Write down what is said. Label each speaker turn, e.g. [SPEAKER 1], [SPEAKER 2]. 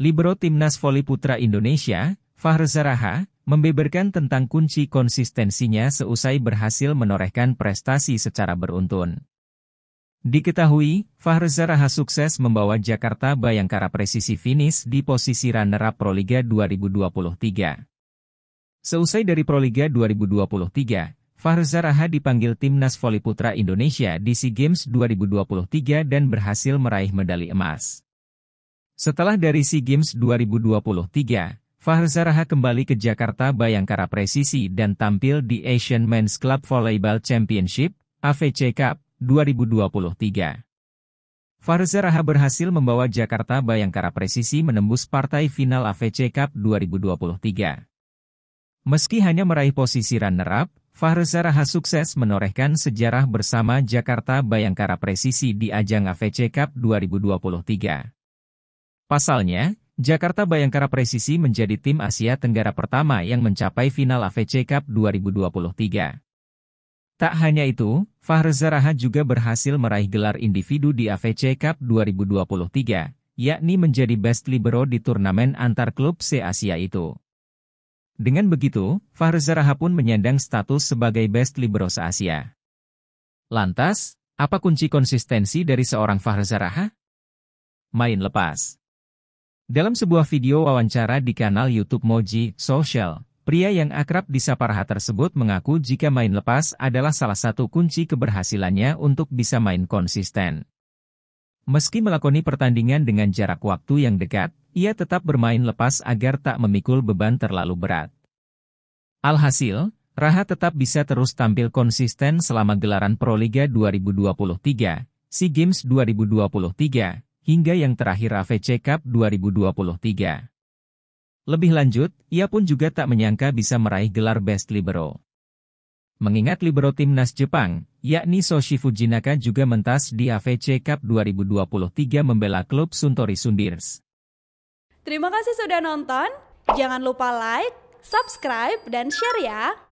[SPEAKER 1] Libero Timnas Voli Putra Indonesia, Fahreza Zaraha, membeberkan tentang kunci konsistensinya seusai berhasil menorehkan prestasi secara beruntun. Diketahui, Fahreza Zaraha sukses membawa Jakarta Bayangkara presisi finish di posisi runner-up Proliga 2023. Seusai dari Proliga 2023, Fahreza Zaraha dipanggil Timnas Voli Putra Indonesia di SEA Games 2023 dan berhasil meraih medali emas. Setelah dari SEA Games 2023, Fahri Zaraha kembali ke Jakarta Bayangkara Presisi dan tampil di Asian Men's Club Volleyball Championship, AVC Cup, 2023. Fahri Zaraha berhasil membawa Jakarta Bayangkara Presisi menembus partai final AVC Cup 2023. Meski hanya meraih posisi runner-up, Fahri Zaraha sukses menorehkan sejarah bersama Jakarta Bayangkara Presisi di ajang AVC Cup 2023. Pasalnya, Jakarta Bayangkara Presisi menjadi tim Asia Tenggara pertama yang mencapai final AFC Cup 2023. Tak hanya itu, Fahreza Rahat juga berhasil meraih gelar individu di AFC Cup 2023, yakni menjadi best libero di turnamen antar klub se-Asia itu. Dengan begitu, Fahreza Rahat pun menyandang status sebagai best libero se-Asia. Lantas, apa kunci konsistensi dari seorang Fahreza Rahat? Main lepas. Dalam sebuah video wawancara di kanal YouTube Moji Social, pria yang akrab di Saparaha tersebut mengaku jika main lepas adalah salah satu kunci keberhasilannya untuk bisa main konsisten. Meski melakoni pertandingan dengan jarak waktu yang dekat, ia tetap bermain lepas agar tak memikul beban terlalu berat. Alhasil, Raha tetap bisa terus tampil konsisten selama gelaran Proliga 2023, SEA Games 2023, hingga yang terakhir AVC Cup 2023. Lebih lanjut, ia pun juga tak menyangka bisa meraih gelar Best Libero. Mengingat libero timnas Jepang, yakni Soshi Fujinaka juga mentas di AVC Cup 2023 membela klub Suntory Sundirs. Terima kasih sudah nonton, jangan lupa like, subscribe, dan share ya!